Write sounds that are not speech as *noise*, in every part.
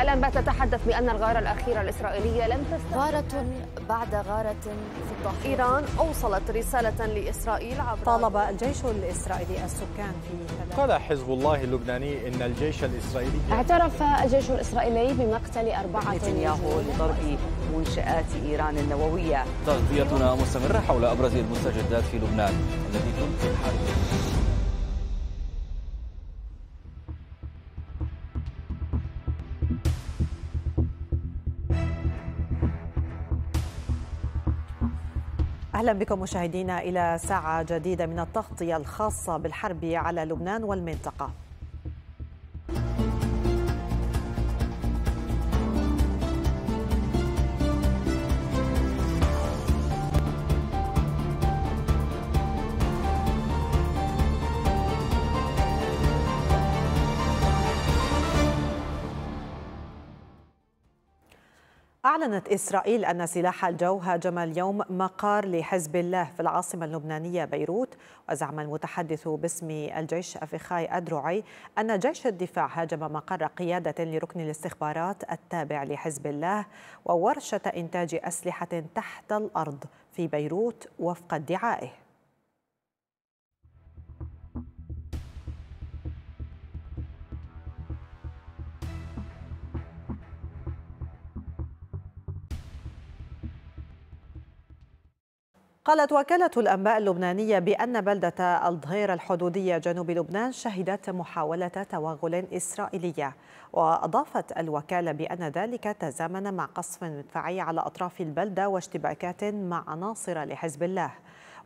الان بات تتحدث بأن الغارة الأخيرة الإسرائيلية لم تستمر غارة بعد غارة في الضحية. إيران أوصلت رسالة لإسرائيل عبر طالب الجيش الإسرائيلي السكان في قال حزب الله اللبناني إن الجيش الإسرائيلي اعترف الجيش الإسرائيلي بمقتل أربعة نتنياهو لضرب منشآت إيران النووية تغطيتنا مستمرة حول أبرز المستجدات في لبنان التي تمكن حرب أهلا بكم مشاهدينا إلى ساعة جديدة من التغطية الخاصة بالحرب على لبنان والمنطقة أعلنت إسرائيل أن سلاح الجو هاجم اليوم مقار لحزب الله في العاصمة اللبنانية بيروت وزعم المتحدث باسم الجيش أفيخاي أدرعي أن جيش الدفاع هاجم مقر قيادة لركن الاستخبارات التابع لحزب الله وورشة إنتاج أسلحة تحت الأرض في بيروت وفق ادعائه قالت وكالة الأنباء اللبنانية بأن بلدة الظهير الحدودية جنوب لبنان شهدت محاولة توغل إسرائيلية وأضافت الوكالة بأن ذلك تزامن مع قصف مدفعي على أطراف البلدة واشتباكات مع عناصر لحزب الله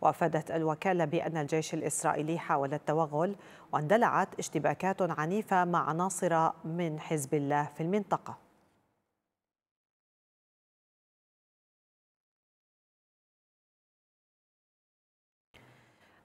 وافادت الوكاله بان الجيش الاسرائيلي حاول التوغل واندلعت اشتباكات عنيفه مع عناصر من حزب الله في المنطقه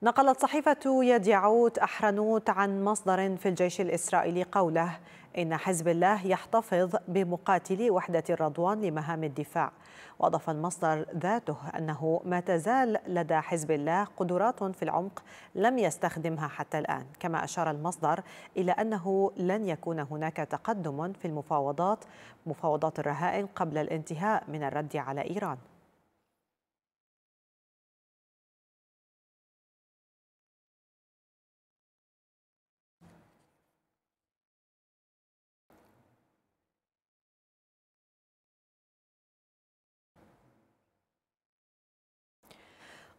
نقلت صحيفة يديعوت أحرنوت عن مصدر في الجيش الإسرائيلي قوله إن حزب الله يحتفظ بمقاتلي وحدة الرضوان لمهام الدفاع وأضاف المصدر ذاته أنه ما تزال لدى حزب الله قدرات في العمق لم يستخدمها حتى الآن كما أشار المصدر إلى أنه لن يكون هناك تقدم في المفاوضات مفاوضات الرهائن قبل الانتهاء من الرد على إيران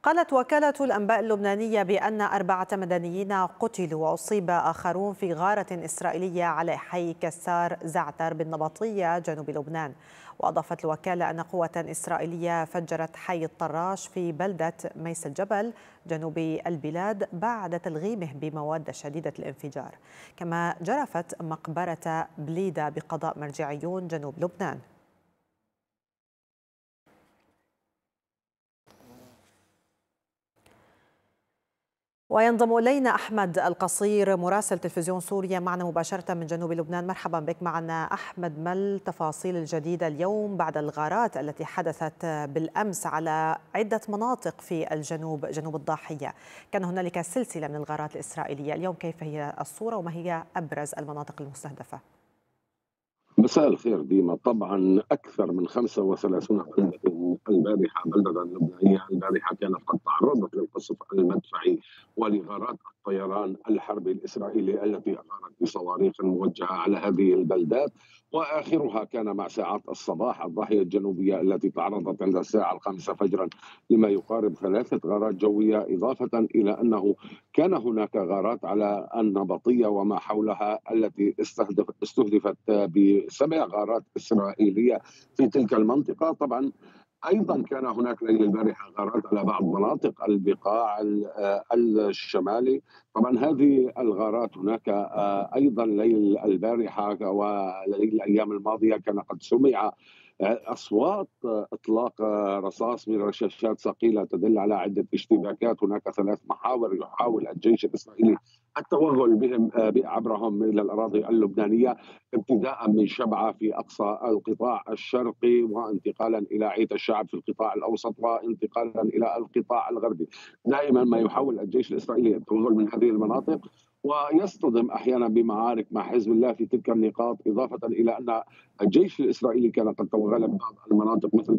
قالت وكالة الأنباء اللبنانية بأن أربعة مدنيين قتلوا وأصيب آخرون في غارة إسرائيلية على حي كسار زعتر بالنبطية جنوب لبنان وأضافت الوكالة أن قوة إسرائيلية فجرت حي الطراش في بلدة ميس الجبل جنوب البلاد بعد تلغيمه بمواد شديدة الانفجار كما جرفت مقبرة بليدة بقضاء مرجعيون جنوب لبنان وينضم الينا احمد القصير مراسل تلفزيون سوريا معنا مباشره من جنوب لبنان مرحبا بك معنا احمد ما التفاصيل الجديده اليوم بعد الغارات التي حدثت بالامس على عده مناطق في الجنوب جنوب الضاحيه كان هنالك سلسله من الغارات الاسرائيليه اليوم كيف هي الصوره وما هي ابرز المناطق المستهدفه مساء الخير ديما طبعا اكثر من 35 بلده البارحه بلده لبنانيه البارحه كانت قد تعرضت للقصف المدفعي ولغارات الطيران الحربي الاسرائيلي التي اغارت بصواريخ موجهه على هذه البلدات واخرها كان مع ساعات الصباح الضاحيه الجنوبيه التي تعرضت عند الساعه الخامسه فجرا لما يقارب ثلاثه غارات جويه اضافه الى انه كان هناك غارات على النبطيه وما حولها التي استهدفت استهدفت سبع غارات إسرائيلية في تلك المنطقة طبعا ايضا كان هناك ليله البارحه غارات على بعض مناطق البقاع آه، الشمالي طبعا هذه الغارات هناك آه، ايضا ليل البارحه وليل الايام الماضيه كان قد سمع اصوات اطلاق رصاص من رشاشات ثقيله تدل على عده اشتباكات هناك ثلاث محاور يحاول الجيش الاسرائيلي التوغل بهم عبرهم آه، الى الاراضي اللبنانيه ابتداء من شبعه في اقصى القطاع الشرقي وانتقالا الى عيد الشعب في القطاع الاوسط وانتقالا الى القطاع الغربي. دائما ما يحاول الجيش الاسرائيلي التوغل من هذه المناطق ويصطدم احيانا بمعارك مع حزب الله في تلك النقاط اضافه الى ان الجيش الاسرائيلي كان قد توغل بعض المناطق مثل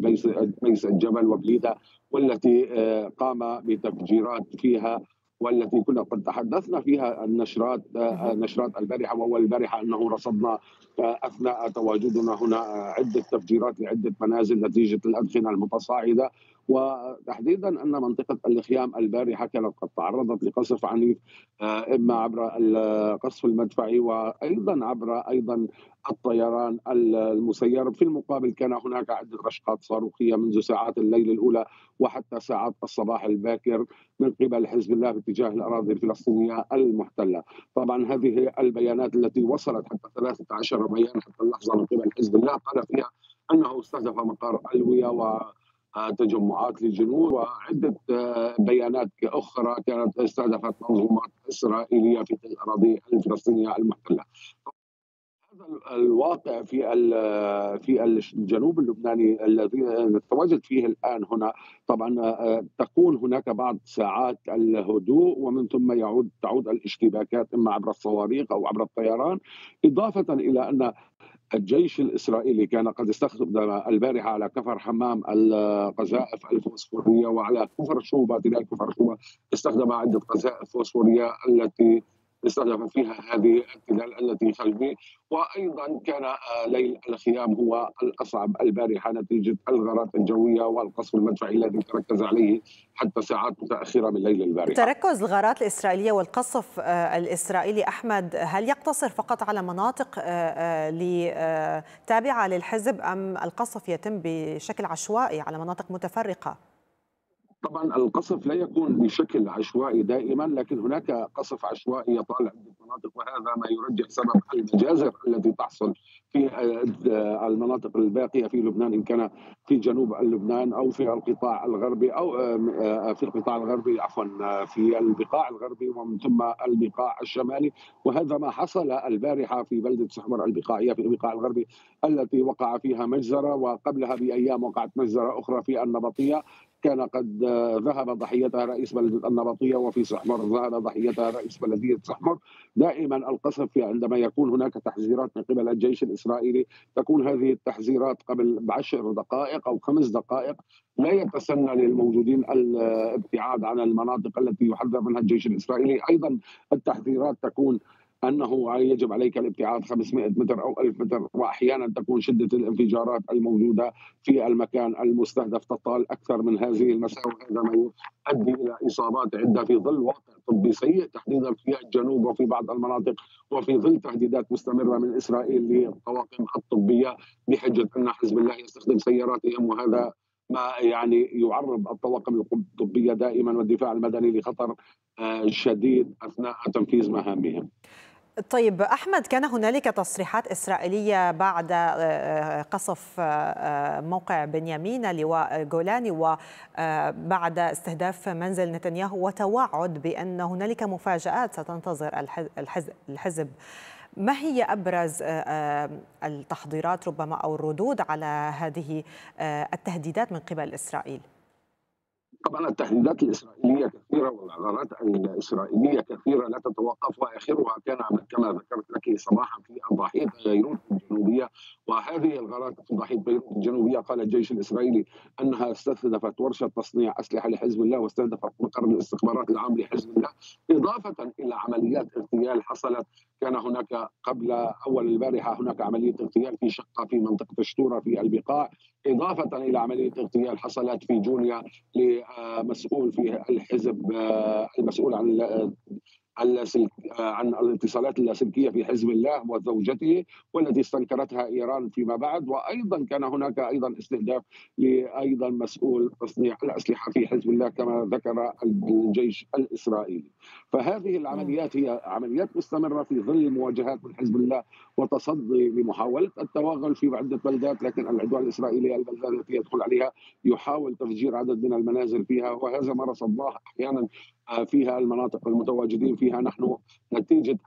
بيس الجبل وبليده والتي آه، قام بتفجيرات فيها والتي كنا قد تحدثنا فيها النشرات آه، آه، نشرات البارحه واول البارحه انه رصدنا اثناء تواجدنا هنا عده تفجيرات لعده منازل نتيجه الادخنه المتصاعده وتحديدا ان منطقه الخيام البارحه كانت قد تعرضت لقصف عنيف آه، اما عبر القصف المدفعي وايضا عبر ايضا الطيران المسير في المقابل كان هناك عدة رشقات صاروخية منذ ساعات الليل الأولى وحتى ساعات الصباح الباكر من قبل حزب الله باتجاه الأراضي الفلسطينية المحتلة طبعا هذه البيانات التي وصلت حتى 13 بيان حتى اللحظة من قبل حزب الله قال فيها أنه استهدف مقر ألوية و تجمعات للجنود وعدة آه، بيانات أخرى كانت استهدفت منظومات إسرائيلية في الأراضي الفلسطينية المحتلة هذا الواقع في آه، في الجنوب اللبناني الذي نتواجد آه، فيه الان هنا طبعا تكون هناك بعض ساعات الهدوء ومن ثم يعود تعود الاشتباكات اما عبر الصواريخ او عبر الطيران اضافه الى ان الجيش الإسرائيلي كان قد استخدم البارحة على كفر حمام القذائف الفوسفورية وعلى كفر شوبة تلال كفر شوبة استخدم عدة قذائف فوسفورية التي استهدف فيها هذه التلال التي خلفي وايضا كان آه، ليل الخيام هو الاصعب البارحه نتيجه الغارات الجويه والقصف المدفعي الذي تركز عليه حتى ساعات متاخره من ليل البارحه. تركز الغارات الاسرائيليه والقصف آه، الاسرائيلي احمد هل يقتصر فقط على مناطق آه، تابعه للحزب ام القصف يتم بشكل عشوائي على مناطق متفرقه؟ طبعا القصف لا يكون بشكل عشوائي دائما لكن هناك قصف عشوائي يطالع المناطق وهذا ما يرجح سبب المجازر التي تحصل في المناطق الباقيه في لبنان ان كان في جنوب لبنان او في القطاع الغربي او آه، في القطاع الغربي عفوا آه، في البقاع الغربي ومن ثم البقاع الشمالي وهذا ما حصل البارحه في بلده سحمر البقاعيه في البقاع الغربي التي وقع فيها مجزره وقبلها بايام وقعت مجزره اخرى في النبطيه كان قد آه، ذهب ضحيتها رئيس بلدة النبطية وفي سحمر ذهب ضحيتها رئيس بلدية سحمر دائما القصف عندما يكون هناك تحذيرات من قبل الجيش الإسرائيلي تكون هذه التحذيرات قبل عشر دقائق أو خمس دقائق لا يتسنى للموجودين الابتعاد عن المناطق التي يحذر منها الجيش الإسرائيلي أيضا التحذيرات تكون انه يجب عليك الابتعاد 500 متر او 1000 متر واحيانا تكون شده الانفجارات الموجوده في المكان المستهدف تطال اكثر من هذه المسافه وهذا ما يؤدي الى اصابات عده في ظل واقع طبي سيء تحديدا في الجنوب وفي بعض المناطق وفي ظل تهديدات مستمره من اسرائيل للطواقم الطبيه بحجه ان حزب الله يستخدم سياراتهم وهذا ما يعني يعرض الطواقم الطبيه دائما والدفاع المدني لخطر آه، شديد اثناء تنفيذ مهامهم. طيب احمد كان هنالك تصريحات اسرائيليه بعد آه، آه، قصف آه، موقع بنيامين لواء جولاني وبعد استهداف منزل نتنياهو وتوعد بان هنالك مفاجات ستنتظر الحزب ما هي ابرز التحضيرات ربما او الردود على هذه التهديدات من قبل اسرائيل؟ طبعا التهديدات الاسرائيليه كثيرة والعثرات الإسرائيلية كثيرة لا تتوقف وآخرها كان كما ذكرت لك صباحا في ضاحية بيروت الجنوبية وهذه الغارات في ضحيه بيروت الجنوبية قال الجيش الإسرائيلي أنها استهدفت ورشة تصنيع أسلحة لحزب الله واستهدفت مقر الاستخبارات العام لحزب الله إضافة إلى عمليات اغتيال حصلت كان هناك قبل أول البارحة هناك عملية اغتيال في شقة في منطقة الشتورة في البقاع إضافة إلى عملية اغتيال حصلت في جونيا لمسؤول في الحزب آه، المسؤول عن آه، عن الاتصالات اللاسلكيه في حزب الله وزوجته والتي استنكرتها ايران فيما بعد وايضا كان هناك ايضا استهداف لايضا مسؤول تصنيع الاسلحه في حزب الله كما ذكر الجيش الاسرائيلي. فهذه العمليات هي عمليات مستمره في ظل مواجهات من حزب الله وتصدي لمحاوله التوغل في عده بلدات لكن العدوان الاسرائيلي البلدان التي يدخل عليها يحاول تفجير عدد من المنازل فيها وهذا ما الله احيانا آه، فيها المناطق المتواجدين فيها نحن نتيجة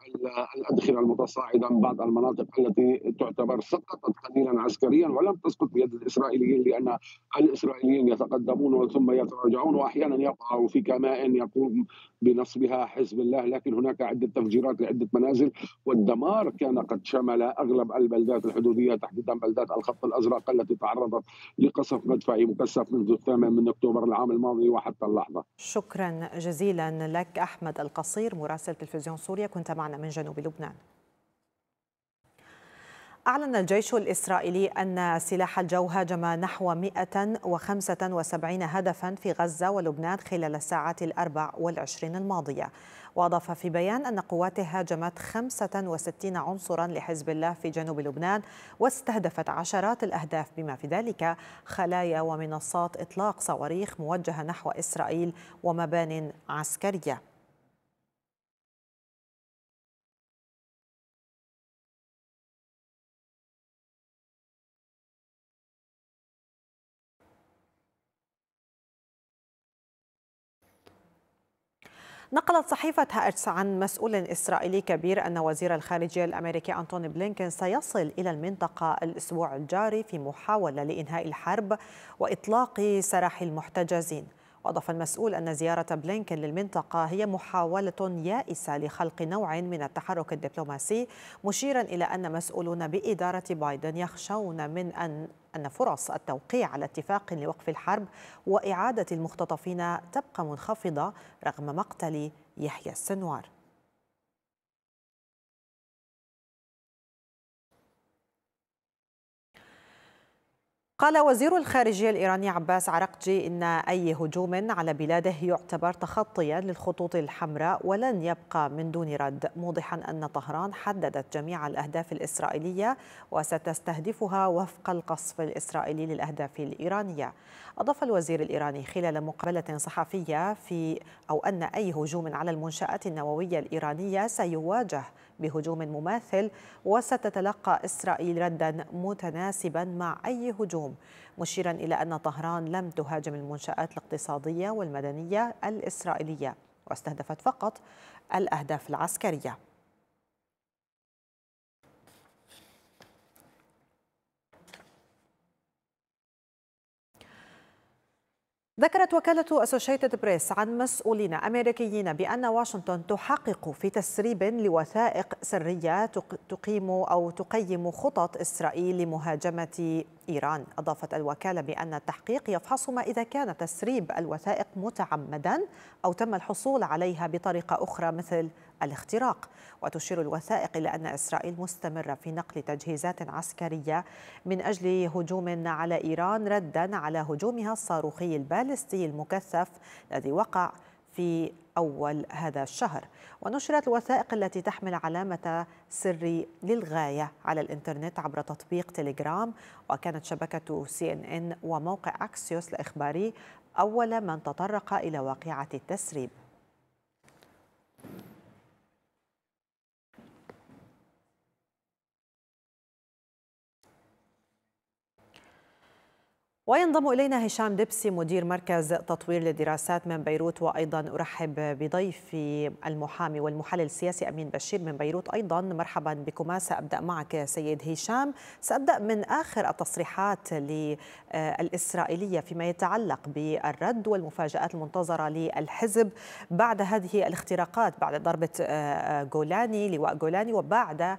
الأدخلة المتصاعدة من بعض المناطق التي تعتبر سقطت قليلا عسكريا ولم تسقط بيد الإسرائيليين لأن الإسرائيليين يتقدمون ثم يتراجعون وأحيانا يقعوا في كمائن يقوم بنصب بها حزب الله لكن هناك عدة تفجيرات لعدة منازل والدمار كان قد شمل أغلب البلدات الحدودية تحديدا بلدات الخط الأزرق التي تعرضت لقصف مدفعي مكثف منذ الثامن من أكتوبر العام الماضي وحتى اللحظة شكرا جزيلا لك أحمد القصير مراسل تلفزيون سوريا كنت معنا من جنوب لبنان أعلن الجيش الإسرائيلي أن سلاح الجو هاجم نحو 175 هدفا في غزة ولبنان خلال الساعات الأربع والعشرين الماضية وأضاف في بيان أن قواته هاجمت 65 عنصرا لحزب الله في جنوب لبنان واستهدفت عشرات الأهداف بما في ذلك خلايا ومنصات إطلاق صواريخ موجهة نحو إسرائيل ومبان عسكرية نقلت صحيفة هاتس عن مسؤول إسرائيلي كبير أن وزير الخارجية الأمريكي أنتوني بلينكين سيصل إلى المنطقة الأسبوع الجاري في محاولة لإنهاء الحرب وإطلاق سراح المحتجزين وأضاف المسؤول أن زيارة بلينكن للمنطقة هي محاولة يائسة لخلق نوع من التحرك الدبلوماسي مشيرا إلى أن مسؤولون بإدارة بايدن يخشون من أن أن فرص التوقيع على اتفاق لوقف الحرب وإعادة المختطفين تبقى منخفضة رغم مقتل يحيى السنوار قال وزير الخارجية الإيراني عباس عرقجي إن أي هجوم على بلاده يعتبر تخطيا للخطوط الحمراء ولن يبقى من دون رد موضحا أن طهران حددت جميع الأهداف الإسرائيلية وستستهدفها وفق القصف الإسرائيلي للأهداف الإيرانية أضاف الوزير الإيراني خلال مقابلة صحفية في أو أن أي هجوم على المنشآت النووية الإيرانية سيواجه بهجوم مماثل وستتلقى إسرائيل ردا متناسبا مع أي هجوم مشيرا إلى أن طهران لم تهاجم المنشآت الاقتصادية والمدنية الإسرائيلية واستهدفت فقط الأهداف العسكرية ذكرت وكالة أسوشيتد بريس عن مسؤولين أمريكيين بأن واشنطن تحقق في تسريب لوثائق سرية تقيم أو تقيم خطط إسرائيل لمهاجمة إيران أضافت الوكالة بأن التحقيق يفحص ما إذا كان تسريب الوثائق متعمدا أو تم الحصول عليها بطريقة أخرى مثل الاختراق وتشير الوثائق إلى أن إسرائيل مستمرة في نقل تجهيزات عسكرية من أجل هجوم على إيران ردا على هجومها الصاروخي البالستي المكثف الذي وقع في أول هذا الشهر ونشرت الوثائق التي تحمل علامة سري للغاية على الإنترنت عبر تطبيق تليجرام وكانت شبكة سي إن إن وموقع أكسيوس الإخباري أول من تطرق إلى واقعة التسريب وينضم إلينا هشام دبسي مدير مركز تطوير للدراسات من بيروت وأيضا أرحب بضيفي المحامي والمحلل السياسي أمين بشير من بيروت أيضا مرحبا بكما سأبدأ معك سيد هشام سأبدأ من آخر التصريحات للإسرائيلية فيما يتعلق بالرد والمفاجآت المنتظرة للحزب بعد هذه الاختراقات بعد ضربة آه، آه، جولاني لواء جولاني وبعد آه،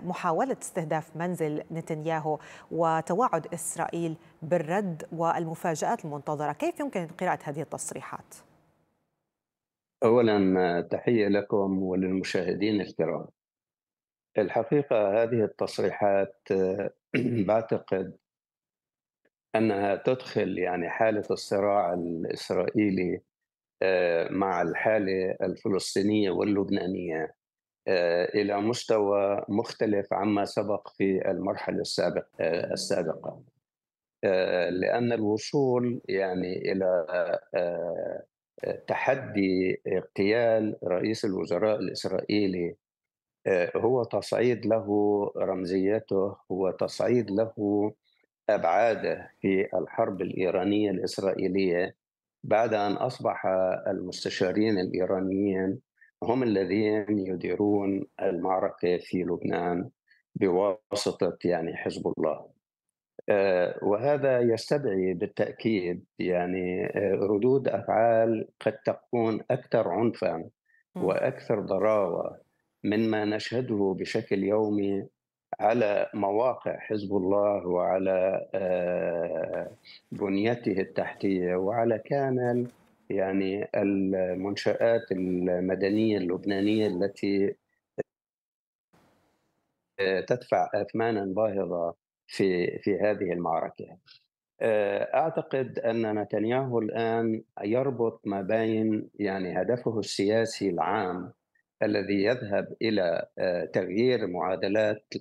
محاولة استهداف منزل نتنياهو وتوعد إسرائيل بالرد والمفاجآت المنتظرة كيف يمكن قراءة هذه التصريحات؟ أولا تحية لكم وللمشاهدين الكرام الحقيقة هذه التصريحات *clears throat* بعتقد أنها تدخل يعني حالة الصراع الإسرائيلي آه، مع الحالة الفلسطينية واللبنانية آه، إلى مستوى مختلف عما سبق في المرحلة آه، السابقة آه، لأن الوصول يعني إلى آه، آه، تحدي اغتيال رئيس الوزراء الإسرائيلي هو تصعيد له رمزيته هو تصعيد له أبعاده في الحرب الإيرانية الإسرائيلية بعد أن أصبح المستشارين الإيرانيين هم الذين يديرون المعركة في لبنان بواسطة يعني حزب الله آه، وهذا يستدعي بالتاكيد يعني آه، ردود افعال قد تكون اكثر عنفا واكثر ضراوه مما نشهده بشكل يومي على مواقع حزب الله وعلى آه، بنيته التحتيه وعلى كامل يعني المنشآت المدنية اللبنانية التي تدفع أثمانا باهظة في في هذه المعركه آه، اعتقد ان نتنياهو الان يربط ما بين يعني هدفه السياسي العام الذي يذهب الى آه، تغيير معادلات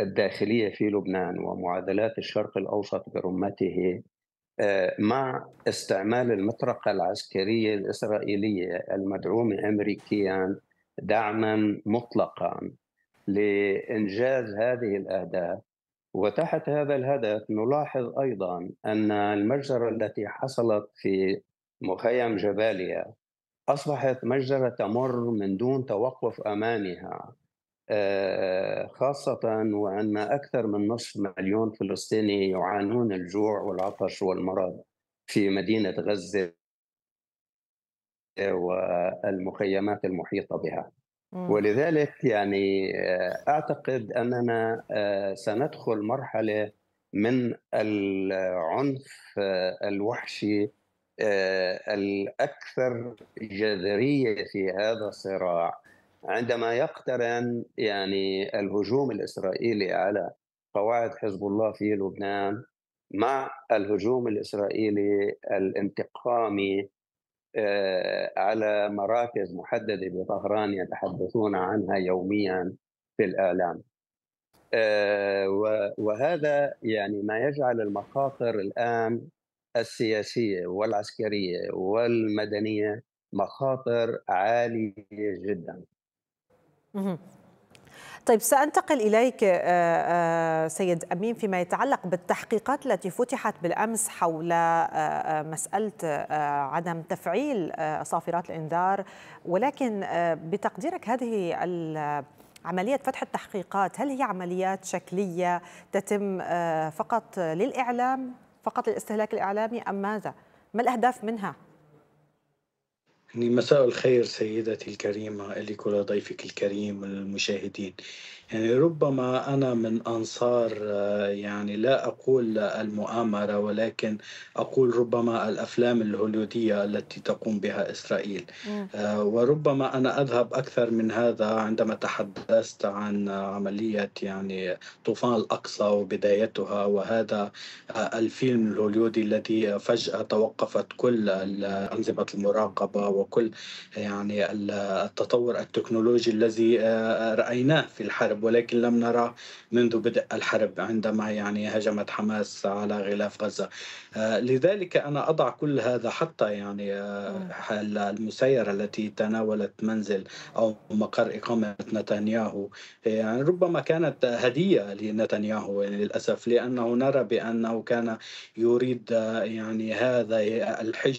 الداخليه في لبنان ومعادلات الشرق الاوسط برمته آه، مع استعمال المطرقه العسكريه الاسرائيليه المدعومه امريكيا دعما مطلقا لانجاز هذه الاهداف وتحت هذا الهدف نلاحظ ايضا ان المجزره التي حصلت في مخيم جباليا اصبحت مجزره تمر من دون توقف امامها آه، خاصة وأن أكثر من نصف مليون فلسطيني يعانون الجوع والعطش والمرض في مدينة غزة والمخيمات المحيطة بها ولذلك يعني آه، اعتقد اننا آه، سندخل مرحله من العنف آه، الوحشي الاكثر جذريه في هذا الصراع عندما يقترن يعني الهجوم الاسرائيلي على قواعد حزب الله في لبنان مع الهجوم الاسرائيلي الانتقامي آه، على مراكز محدده بطهران يتحدثون عنها يوميا في الاعلام. آه، وهذا يعني ما يجعل المخاطر الان السياسيه والعسكريه والمدنيه مخاطر عاليه جدا. طيب سأنتقل إليك آه، آه، سيد أمين فيما يتعلق بالتحقيقات التي فتحت بالأمس حول آه، مسألة عدم تفعيل صافرات الإنذار ولكن بتقديرك هذه عملية فتح التحقيقات هل هي عمليات شكلية تتم فقط للإعلام فقط للاستهلاك الإعلامي أم ماذا؟ ما الأهداف منها؟ يعني مساء الخير سيدتي الكريمة إليك ولضيفك الكريم والمشاهدين يعني ربما أنا من أنصار آه، يعني لا أقول المؤامرة ولكن أقول ربما الأفلام الهوليودية التي تقوم بها إسرائيل آه، وربما أنا أذهب أكثر من هذا عندما تحدثت عن عملية يعني طوفان الأقصى وبدايتها وهذا آه، الفيلم الهوليودي الذي فجأة توقفت كل أنظمة المراقبة وكل يعني التطور التكنولوجي الذي رأيناه في الحرب الحرب ولكن لم نرى منذ بدء الحرب عندما يعني هجمت حماس على غلاف غزة آه، لذلك أنا أضع كل هذا حتى يعني آه، المسيرة التي تناولت منزل أو مقر إقامة نتنياهو يعني ربما كانت هدية لنتنياهو للأسف لأنه نرى بأنه كان يريد آه، يعني هذا الحج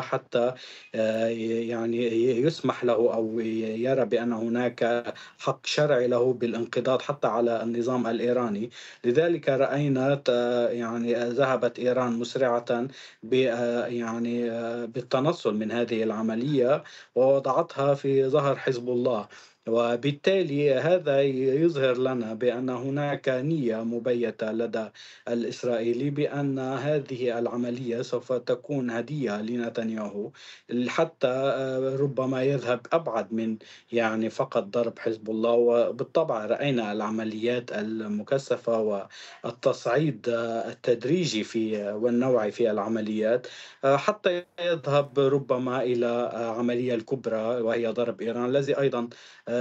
حتى آه، يعني يسمح له او يرى بان هناك حق شرعي له بالانقضاض حتى على النظام الايراني، لذلك راينا يعني ذهبت ايران مسرعه ب آه، يعني آه، بالتنصل من هذه العمليه ووضعتها في ظهر حزب الله. وبالتالي هذا يظهر لنا بان هناك نيه مبيته لدى الاسرائيلي بان هذه العمليه سوف تكون هديه لنتنياهو حتى آه، ربما يذهب ابعد من يعني فقط ضرب حزب الله وبالطبع راينا العمليات المكثفه والتصعيد التدريجي في والنوعي في العمليات آه، حتى يذهب ربما الى آه، عمليه الكبرى وهي ضرب ايران الذي ايضا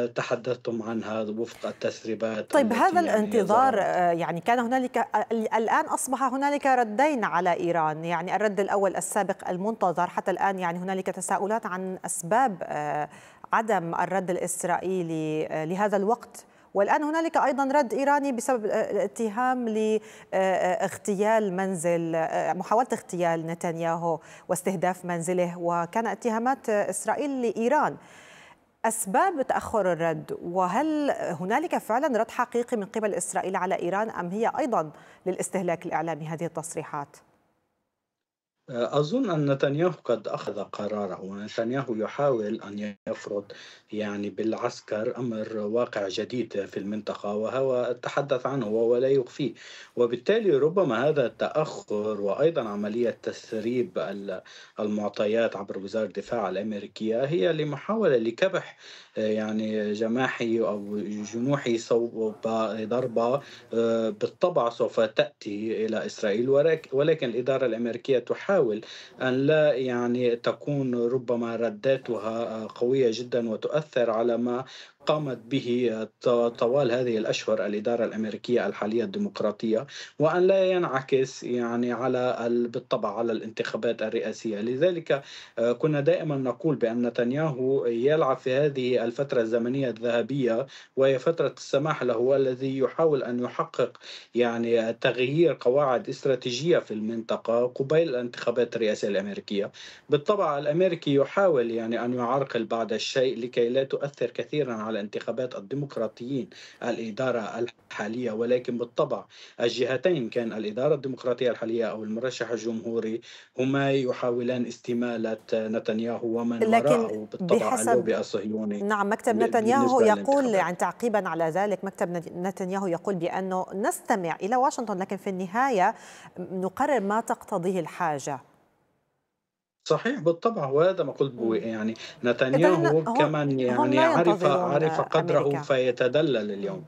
تحدثتم عنها وفق التسريبات طيب هذا يعني الانتظار آه، يعني كان هنالك الان اصبح هنالك ردين على ايران يعني الرد الاول السابق المنتظر حتى الان يعني هنالك تساؤلات عن اسباب آه، عدم الرد الاسرائيلي آه، لهذا الوقت والان هنالك ايضا رد ايراني بسبب الاتهام لاغتيال منزل محاوله اغتيال نتنياهو واستهداف منزله وكان اتهامات اسرائيل لايران أسباب تأخر الرد وهل هنالك فعلا رد حقيقي من قبل إسرائيل على إيران أم هي أيضا للاستهلاك الإعلامي هذه التصريحات؟ أظن أن نتنياهو قد أخذ قراره ونتنياهو يحاول أن يفرض يعني بالعسكر أمر واقع جديد في المنطقة وهو تحدث عنه وهو لا يخفيه وبالتالي ربما هذا التأخر وأيضا عملية تسريب المعطيات عبر وزارة الدفاع الأمريكية هي لمحاولة لكبح يعني جماحي أو جنوحي صوب ضربة آه، بالطبع سوف تأتي إلى إسرائيل ولكن الإدارة الأمريكية تحاول أن لا يعني تكون ربما رداتها قوية جدا وتؤثر على ما قامت به طوال هذه الأشهر الإدارة الأمريكية الحالية الديمقراطية وأن لا ينعكس يعني على بالطبع على الانتخابات الرئاسية لذلك آه، كنا دائما نقول بأن نتنياهو يلعب في هذه الفترة الزمنية الذهبية وهي فترة السماح له الذي يحاول أن يحقق يعني تغيير قواعد استراتيجية في المنطقة قبيل الانتخابات الرئاسية الأمريكية بالطبع الأمريكي يحاول يعني أن يعرقل بعض الشيء لكي لا تؤثر كثيرا على انتخابات الديمقراطيين الإدارة الحالية ولكن بالطبع الجهتين كان الإدارة الديمقراطية الحالية أو المرشح الجمهوري هما يحاولان استمالة نتنياهو ومن لكن وراءه بالطبع بحسب اللوبي الصهيوني نعم مكتب نتنياهو يقول يعني تعقيبا على ذلك مكتب نتنياهو يقول بأنه نستمع إلى واشنطن لكن في النهاية نقرر ما تقتضيه الحاجة صحيح بالطبع وهذا ما قلت به يعني نتنياهو كمان يعني عرف عرف قدره أمريكا. فيتدلل اليوم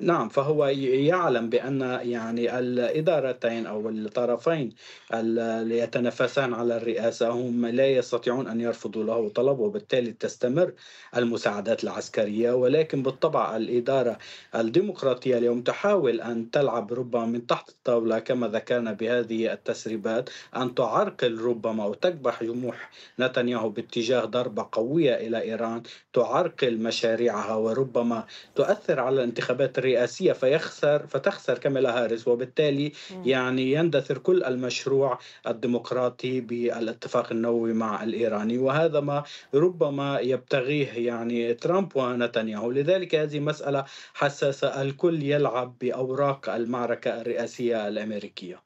نعم فهو يعلم بان يعني الادارتين او الطرفين اللي يتنافسان على الرئاسه هم لا يستطيعون ان يرفضوا له طلب وبالتالي تستمر المساعدات العسكريه ولكن بالطبع الاداره الديمقراطيه اليوم تحاول ان تلعب ربما من تحت الطاوله كما ذكرنا بهذه التسريبات ان تعرقل ربما او تكبح جموح نتنياهو باتجاه ضربه قويه الى ايران تعرقل مشاريعها وربما تؤثر على الانتخابات الرئاسية فيخسر فتخسر كاميلا هاريس وبالتالي يعني يندثر كل المشروع الديمقراطي بالاتفاق النووي مع الإيراني وهذا ما ربما يبتغيه يعني ترامب ونتنياهو لذلك هذه مسألة حساسة الكل يلعب بأوراق المعركة الرئاسية الأمريكية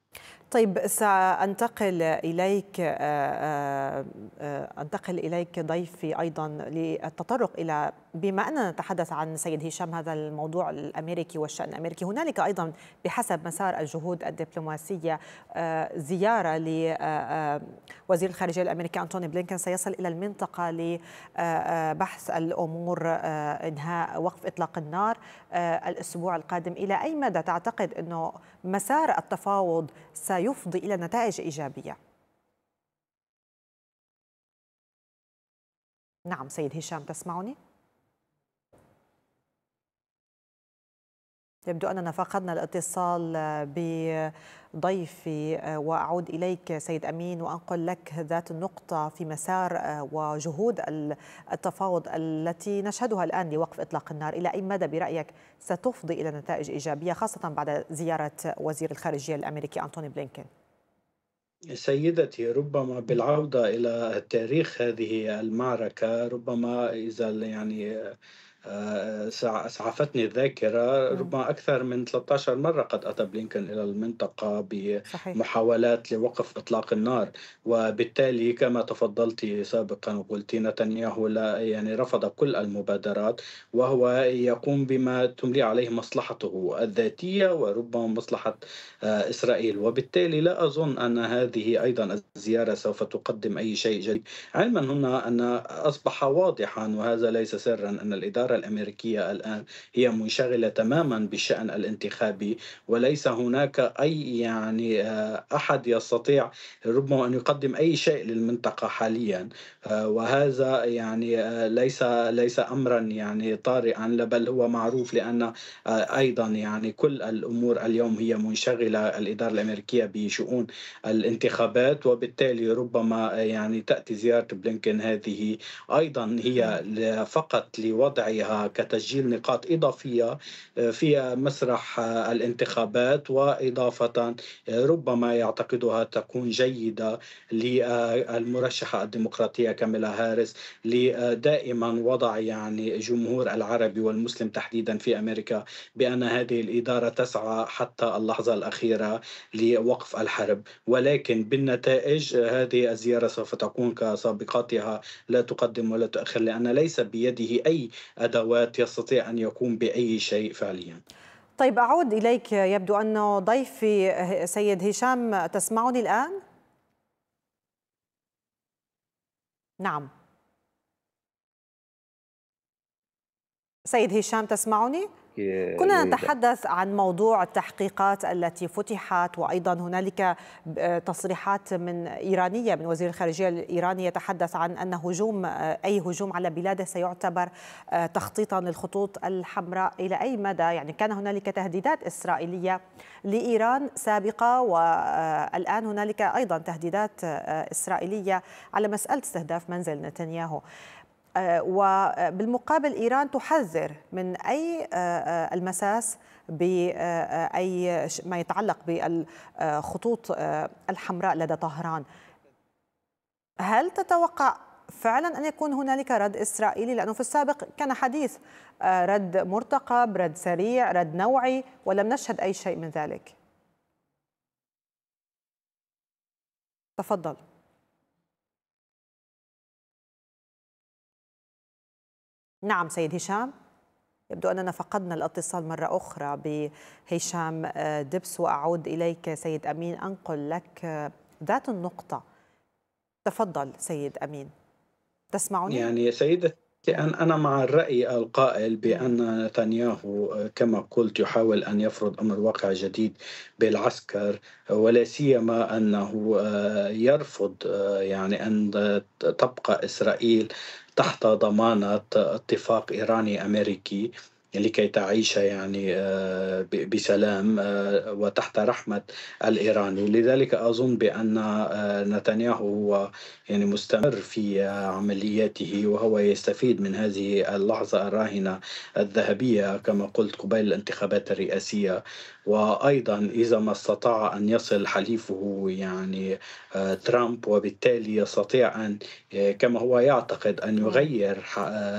طيب سأنتقل إليك آه، آه، آه، أنتقل إليك ضيفي أيضا للتطرق إلى بما أننا نتحدث عن سيد هشام هذا الموضوع الأمريكي والشأن الأمريكي هنالك أيضا بحسب مسار الجهود الدبلوماسية زيارة لوزير الخارجية الأمريكي أنتوني بلينكن سيصل إلى المنطقة لبحث الأمور إنهاء وقف إطلاق النار الأسبوع القادم إلى أي مدى تعتقد أنه مسار التفاوض سيفضي إلى نتائج إيجابية نعم سيد هشام تسمعني؟ يبدو أننا فقدنا الاتصال بضيفي آه، وأعود إليك سيد أمين وأنقل لك ذات النقطة في مسار آه، وجهود التفاوض التي نشهدها الآن لوقف إطلاق النار إلى أي مدى برأيك ستفضي إلى نتائج إيجابية خاصة بعد زيارة وزير الخارجية الأمريكي أنتوني بلينكين سيدتي ربما بالعودة إلى تاريخ هذه المعركة ربما إذا يعني اسعفتني الذاكره ربما اكثر من 13 مره قد اتى بلينكن الى المنطقه بمحاولات لوقف اطلاق النار وبالتالي كما تفضلت سابقا وقلت نتنياهو لا يعني رفض كل المبادرات وهو يقوم بما تملي عليه مصلحته الذاتيه وربما مصلحه آه، اسرائيل وبالتالي لا اظن ان هذه ايضا الزياره سوف تقدم اي شيء جديد علما هنا ان اصبح واضحا وهذا ليس سرا ان الاداره الأمريكية الآن هي منشغلة تماما بالشأن الانتخابي وليس هناك أي يعني آه، أحد يستطيع ربما أن يقدم أي شيء للمنطقة حاليا آه، وهذا يعني آه، ليس ليس أمرا يعني طارئا بل هو معروف لأن أيضا يعني كل الأمور اليوم هي منشغلة الإدارة الأمريكية بشؤون الانتخابات وبالتالي ربما يعني تأتي زيارة بلينكن هذه أيضا هي نعم. فقط لوضع عليها كتسجيل نقاط إضافية آه، في مسرح آه، الانتخابات وإضافة آه، ربما يعتقدها تكون جيدة للمرشحة الديمقراطية كاميلا هاريس لدائما وضع يعني جمهور العربي والمسلم تحديدا في أمريكا بأن هذه الإدارة تسعى حتى اللحظة الأخيرة لوقف الحرب ولكن بالنتائج هذه الزيارة سوف تكون كسابقاتها لا تقدم ولا تؤخر لأن ليس بيده أي أدوات يستطيع أن يقوم بأي شيء فعليا طيب أعود إليك يبدو أن ضيفي سيد هشام تسمعني الآن؟ نعم سيد هشام تسمعني؟ كنا نتحدث عن موضوع التحقيقات التي فتحت وايضا هنالك آه، تصريحات من ايرانيه من وزير الخارجيه الايراني يتحدث عن ان هجوم آه، اي هجوم على بلاده سيعتبر آه، تخطيطا للخطوط الحمراء الى اي مدى يعني كان هنالك تهديدات اسرائيليه لايران سابقه والان هنالك ايضا تهديدات اسرائيليه على مساله استهداف منزل نتنياهو آه، وبالمقابل آه، إيران تحذر من أي آه، المساس بأي ما يتعلق بالخطوط الحمراء لدى طهران هل تتوقع فعلا أن يكون هنالك رد إسرائيلي لأنه في السابق كان حديث رد مرتقب رد سريع رد نوعي ولم نشهد أي شيء من ذلك تفضل نعم سيد هشام يبدو أننا فقدنا الاتصال مرة أخرى بهشام آه، دبس وأعود إليك سيد أمين أنقل لك آه، ذات النقطة تفضل سيد أمين تسمعني؟ يعني سيدة أنا مع الرأي القائل بأن نتنياهو آه، كما قلت يحاول أن يفرض أمر واقع جديد بالعسكر ولا سيما أنه يرفض يعني أن تبقى إسرائيل تحت ضمانة اتفاق إيراني أمريكي لكي تعيش يعني آه، بسلام آه، وتحت رحمة الإيراني لذلك أظن بأن آه، نتنياهو هو يعني مستمر في عملياته وهو يستفيد من هذه اللحظة الراهنة الذهبية كما قلت قبيل الانتخابات الرئاسية وأيضا إذا ما استطاع أن يصل حليفه يعني ترامب وبالتالي يستطيع أن كما هو يعتقد أن يغير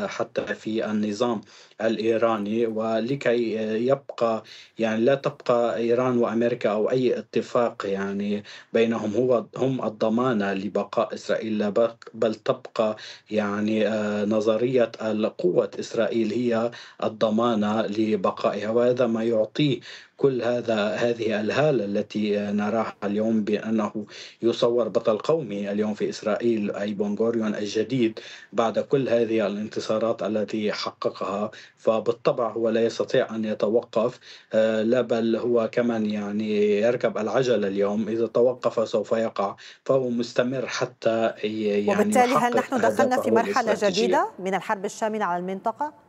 حتى في النظام الإيراني الايراني ولكي آه، يبقى يعني لا تبقى ايران وامريكا او اي اتفاق يعني بينهم هو هم الضمانه لبقاء اسرائيل بل تبقى يعني آه، نظريه قوه اسرائيل هي الضمانه لبقائها وهذا ما يعطيه كل هذا هذه الهاله التي نراها اليوم بانه يصور بطل قومي اليوم في اسرائيل اي بونغوريون الجديد بعد كل هذه الانتصارات التي حققها فبالطبع هو لا يستطيع ان يتوقف آه، لا بل هو كمان يعني يركب العجله اليوم اذا توقف سوف يقع فهو مستمر حتى يعني وبالتالي هل نحن دخلنا في مرحله جديده من الحرب الشامله على المنطقه؟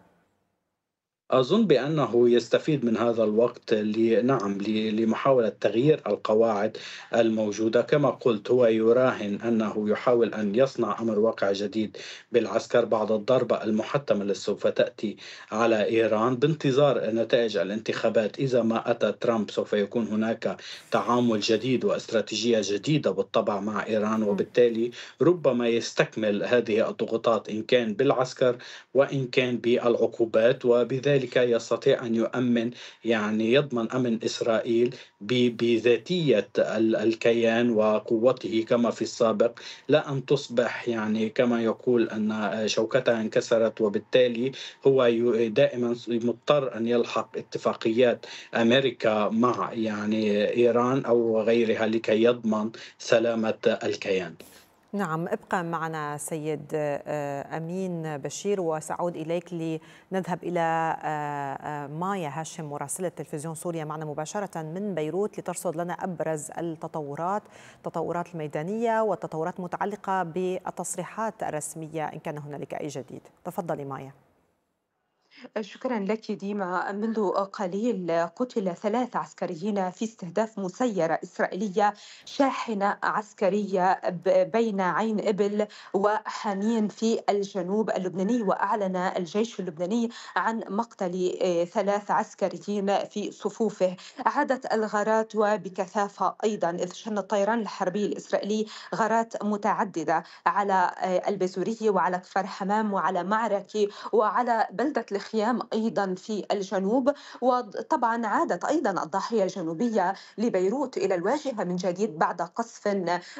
أظن بأنه يستفيد من هذا الوقت نعم لمحاولة تغيير القواعد الموجودة كما قلت هو يراهن أنه يحاول أن يصنع أمر واقع جديد بالعسكر بعد الضربة المحتمة التي سوف تأتي على إيران بانتظار نتائج الانتخابات إذا ما أتى ترامب سوف يكون هناك تعامل جديد واستراتيجية جديدة بالطبع مع إيران وبالتالي ربما يستكمل هذه الضغوطات إن كان بالعسكر وإن كان بالعقوبات وبذلك ذلك يستطيع أن يؤمن يعني يضمن أمن إسرائيل بذاتية الكيان وقوته كما في السابق لا أن تصبح يعني كما يقول أن شوكتها انكسرت وبالتالي هو دائما مضطر أن يلحق اتفاقيات أمريكا مع يعني إيران أو غيرها لكي يضمن سلامة الكيان نعم ابقى معنا سيد آه، امين بشير وسأعود اليك لنذهب الى آه، آه، مايا هاشم مراسله تلفزيون سوريا معنا مباشره من بيروت لترصد لنا ابرز التطورات التطورات الميدانيه والتطورات المتعلقه بالتصريحات الرسميه ان كان هنالك اي جديد تفضلي مايا شكرا لك ديما منذ قليل قتل ثلاث عسكريين في استهداف مسيرة إسرائيلية شاحنة عسكرية بين عين إبل وحمين في الجنوب اللبناني وأعلن الجيش اللبناني عن مقتل آه، ثلاث عسكريين في صفوفه عادت الغارات وبكثافة أيضا إذ شن الطيران الحربي الإسرائيلي غارات متعددة على آه، البزورية وعلى كفر حمام وعلى معركة وعلى بلدة الخ الخيام أيضا في الجنوب وطبعا عادت أيضا الضاحية الجنوبية لبيروت إلى الواجهة من جديد بعد قصف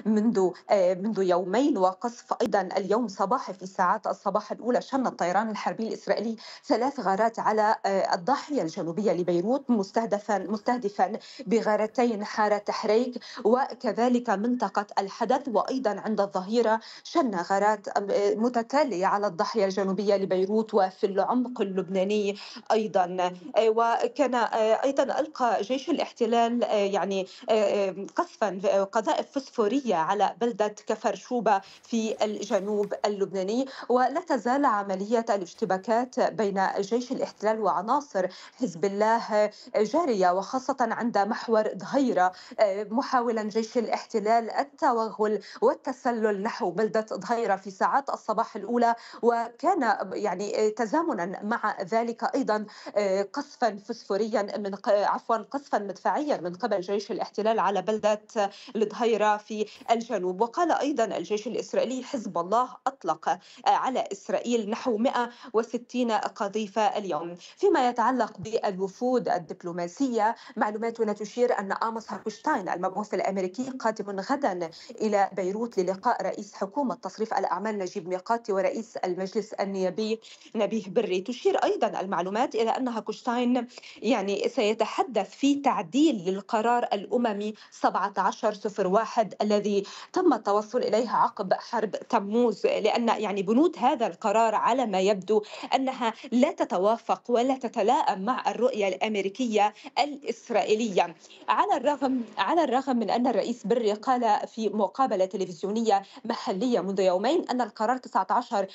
منذ آه، منذ يومين وقصف أيضا اليوم صباح في ساعات الصباح الأولى شن الطيران الحربي الإسرائيلي ثلاث غارات على آه، الضاحية الجنوبية لبيروت مستهدفا مستهدفا بغارتين حارة تحريك وكذلك منطقة الحدث وأيضا عند الظهيرة شن غارات آه، متتالية على الضاحية الجنوبية لبيروت وفي العمق اللبناني ايضا آه، وكان آه، ايضا القى جيش الاحتلال آه، يعني قصفا قذائف فسفوريه على بلده كفر شوبه في الجنوب اللبناني ولا تزال عمليه الاشتباكات بين جيش الاحتلال وعناصر حزب الله جاريه وخاصه عند محور ظهيره محاولا جيش الاحتلال التوغل والتسلل نحو بلده ظهيره في ساعات الصباح الاولى وكان يعني تزامنا مع ذلك ايضا آه، قصفا فسفوريا من عفوا قصفا مدفعيا من قبل جيش الاحتلال على بلده الظهيره في الجنوب وقال ايضا الجيش الاسرائيلي حزب الله اطلق آه، على اسرائيل نحو 160 قذيفه اليوم فيما يتعلق بالوفود الدبلوماسيه معلوماتنا تشير ان امس هاكشتاين المبعوث الامريكي قادم غدا الى بيروت للقاء رئيس حكومه تصريف الاعمال نجيب ميقاتي ورئيس المجلس النيابي نبيه بري تشير أيضا المعلومات إلى أن هاكوشتاين يعني سيتحدث في تعديل للقرار الأممي 1701 الذي تم التوصل إليه عقب حرب تموز لأن يعني بنود هذا القرار على ما يبدو أنها لا تتوافق ولا تتلائم مع الرؤية الأمريكية الإسرائيلية على الرغم على الرغم من أن الرئيس بري قال في مقابلة تلفزيونية محلية منذ يومين أن القرار 19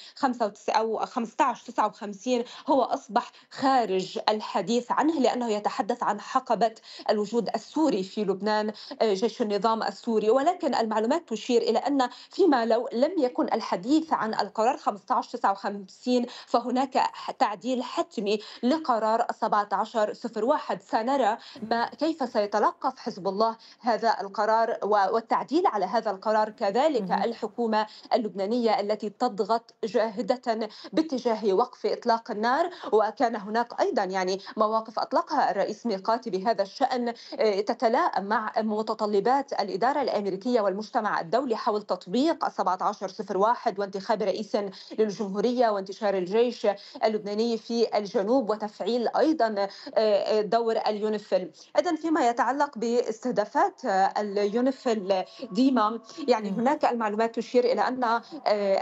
أو 15 59 هو أصبح خارج الحديث عنه لأنه يتحدث عن حقبة الوجود السوري في لبنان آه، جيش النظام السوري ولكن المعلومات تشير إلى أن فيما لو لم يكن الحديث عن القرار 1559 فهناك تعديل حتمي لقرار 1701 سنرى ما كيف سيتلقف حزب الله هذا القرار والتعديل على هذا القرار كذلك الحكومة اللبنانية التي تضغط جاهدة باتجاه وقف إطلاق النار النار وكان هناك أيضا يعني مواقف أطلقها الرئيس ميقاتي بهذا الشأن آه، تتلائم مع متطلبات الإدارة الأمريكية والمجتمع الدولي حول تطبيق 1701 وانتخاب رئيس للجمهورية وانتشار الجيش اللبناني في الجنوب وتفعيل أيضا آه، آه، دور اليونيفيل إذا فيما يتعلق باستهدافات اليونيفيل ديما يعني هناك المعلومات تشير إلى أن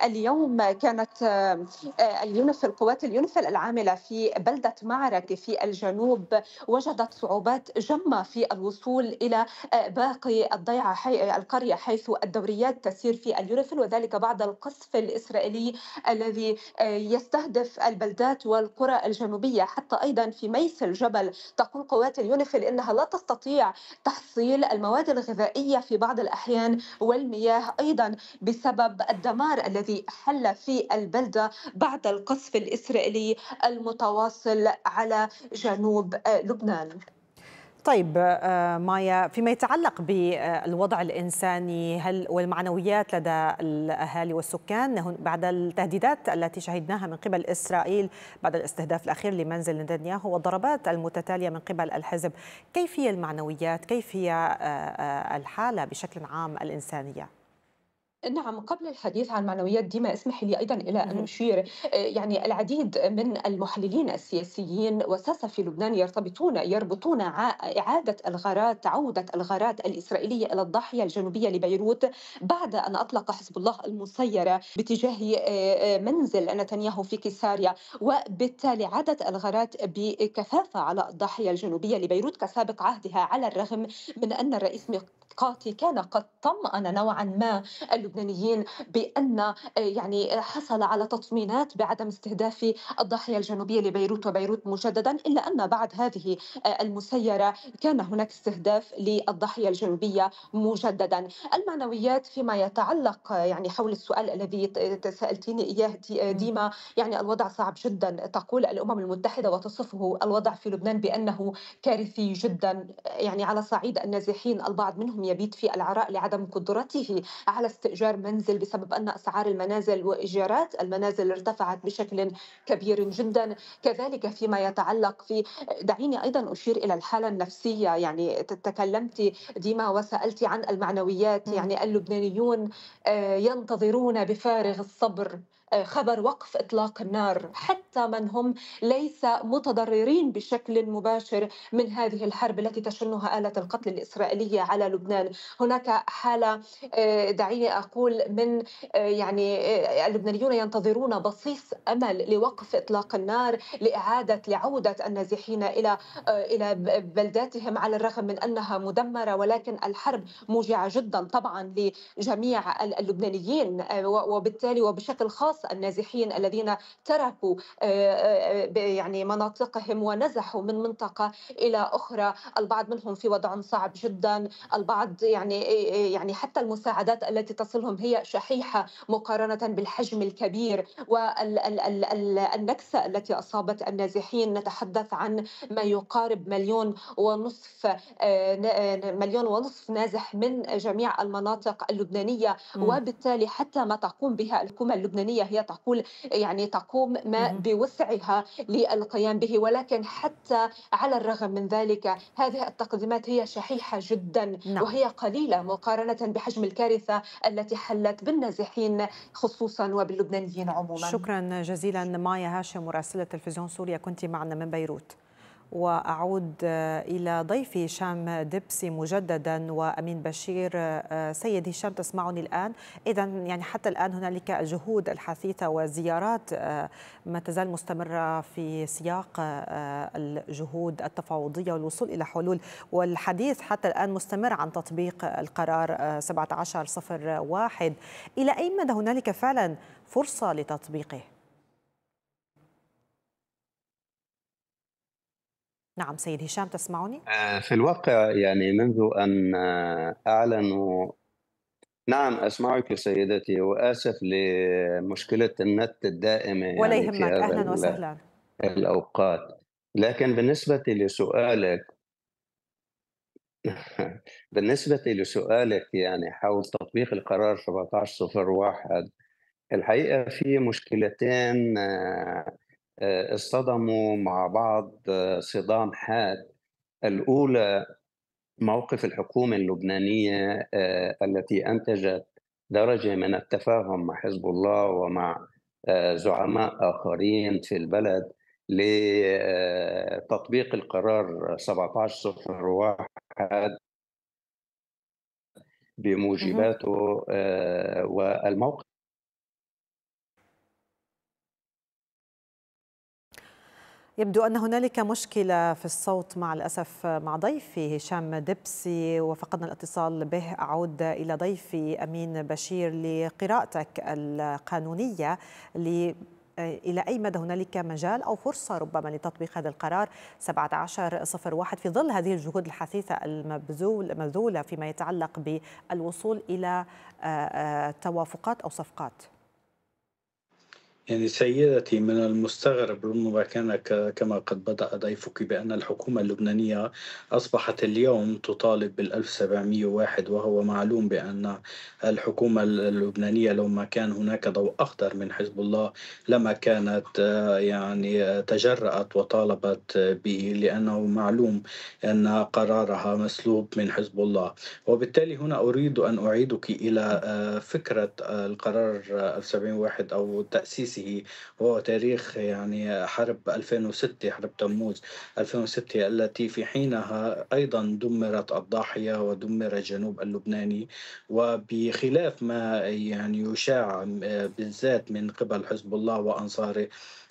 اليوم كانت اليونيفيل قوات اليونيفيل عاملة في بلدة معركة في الجنوب وجدت صعوبات جمة في الوصول إلى آه، باقي الضيعة حي... القرية حيث الدوريات تسير في اليورفل وذلك بعد القصف الإسرائيلي الذي آه، يستهدف البلدات والقرى الجنوبية حتى أيضا في ميس الجبل تقول قوات اليونيفيل إنها لا تستطيع تحصيل المواد الغذائية في بعض الأحيان والمياه أيضا بسبب الدمار الذي حل في البلدة بعد القصف الإسرائيلي المتواصل على جنوب آه، لبنان طيب آه، مايا فيما يتعلق بالوضع الإنساني هل والمعنويات لدى الأهالي والسكان بعد التهديدات التي شهدناها من قبل إسرائيل بعد الاستهداف الأخير لمنزل نتنياهو والضربات المتتالية من قبل الحزب كيف هي المعنويات كيف هي آه، الحالة بشكل عام الإنسانية؟ نعم قبل الحديث عن معنويات ديما اسمح لي ايضا الى ان اشير آه، يعني العديد من المحللين السياسيين والساسه في لبنان يرتبطون يربطون اعاده الغارات عوده الغارات الاسرائيليه الى الضاحيه الجنوبيه لبيروت بعد ان اطلق حزب الله المسيره باتجاه آه، آه، منزل نتنياهو في كيساريا وبالتالي عادت الغارات بكثافه على الضاحيه الجنوبيه لبيروت كسابق عهدها على الرغم من ان الرئيس قاطي كان قد طمأن نوعا ما اللبنانيين بأن آه، يعني حصل على تطمينات بعدم استهداف الضاحية الجنوبية لبيروت وبيروت مجددا إلا أن بعد هذه آه، المسيرة كان هناك استهداف للضاحية الجنوبية مجددا المعنويات فيما يتعلق آه، يعني حول السؤال الذي سألتيني إياه ديما يعني الوضع صعب جدا تقول الأمم المتحدة وتصفه الوضع في لبنان بأنه كارثي جدا يعني على صعيد النازحين البعض منهم يبيت في العراء لعدم قدرته على استئجار منزل بسبب أن أسعار المنازل وإيجارات المنازل ارتفعت بشكل كبير جدا كذلك فيما يتعلق في دعيني أيضا أشير إلى الحالة النفسية يعني تكلمت ديما وسألت عن المعنويات يعني اللبنانيون آه، ينتظرون بفارغ الصبر خبر وقف اطلاق النار حتى من هم ليس متضررين بشكل مباشر من هذه الحرب التي تشنها آلة القتل الإسرائيلية على لبنان هناك حالة آه، دعيني أقول من آه، يعني آه، اللبنانيون ينتظرون بصيص أمل لوقف إطلاق النار لإعادة لعودة النازحين إلى إلى بلداتهم على الرغم من أنها مدمرة ولكن الحرب موجعة جدا طبعا لجميع اللبنانيين وبالتالي وبشكل خاص النازحين الذين تركوا آه، آه، آه، يعني مناطقهم ونزحوا من منطقه الى اخرى، البعض منهم في وضع صعب جدا، البعض يعني يعني حتى المساعدات التي تصلهم هي شحيحه مقارنه بالحجم الكبير والنكسه التي اصابت النازحين نتحدث عن ما يقارب مليون ونصف مليون ونصف نازح من جميع المناطق اللبنانيه وبالتالي حتى ما تقوم بها الحكومه اللبنانيه هي تقول يعني تقوم ما بوسعها للقيام به ولكن حتى على الرغم من ذلك هذه التقديمات هي شحيحة جدا نعم. وهي قليلة مقارنة بحجم الكارثة التي حلت بالنازحين خصوصا وباللبنانيين عموما شكرا جزيلا مايا هاشم مراسلة تلفزيون سوريا كنت معنا من بيروت وأعود آه، إلى ضيفي هشام دبسي مجددا وأمين بشير آه، سيد هشام تسمعني الآن إذا يعني حتى الآن هنالك جهود الحثيثة وزيارات آه، ما تزال مستمرة في سياق الجهود التفاوضية والوصول إلى حلول والحديث حتى الآن مستمر عن تطبيق القرار 1701 إلى أي مدى هنالك فعلا فرصة لتطبيقه؟ نعم سيد هشام تسمعني؟ آه، في الواقع يعني منذ أن آه، أعلنوا نعم أسمعك سيدتي وآسف لمشكلة النت الدائمة يعني ولا يعني يهمك أهلا وسهلا الأوقات لكن بالنسبة لسؤالك *laughs* بالنسبة لسؤالك يعني حول تطبيق القرار 1701 الحقيقة في مشكلتين آه، آه، اصطدموا مع بعض آه، صدام حاد الاولى موقف الحكومه اللبنانيه آه، التي انتجت درجه من التفاهم مع حزب الله ومع زعماء اخرين في البلد لتطبيق القرار 1701 بموجباته والموقف يبدو أن هنالك مشكلة في الصوت مع الأسف مع ضيفي هشام دبسي وفقدنا الاتصال به أعود إلى ضيفي أمين بشير لقراءتك القانونية ل إلى أي مدى هنالك مجال أو فرصة ربما لتطبيق هذا القرار 1701 في ظل هذه الجهود الحثيثة المبذول المبذولة فيما يتعلق بالوصول إلى آه، آه، توافقات أو صفقات؟ يعني سيدتي من المستغرب ربما كان كما قد بدأ ضيفك بأن الحكومة اللبنانية أصبحت اليوم تطالب بال 1701 وهو معلوم بأن الحكومة اللبنانية لو ما كان هناك ضوء أخضر من حزب الله لما كانت آه، يعني تجرأت وطالبت به لأنه معلوم أن قرارها مسلوب من حزب الله وبالتالي هنا أريد أن أعيدك إلى آه، فكرة آه، القرار 1701 أو تأسيس الرئيسي هو تاريخ يعني حرب 2006 حرب تموز 2006 التي في حينها أيضا دمرت الضاحية ودمر الجنوب اللبناني وبخلاف ما يعني يشاع بالذات من قبل حزب الله وأنصاره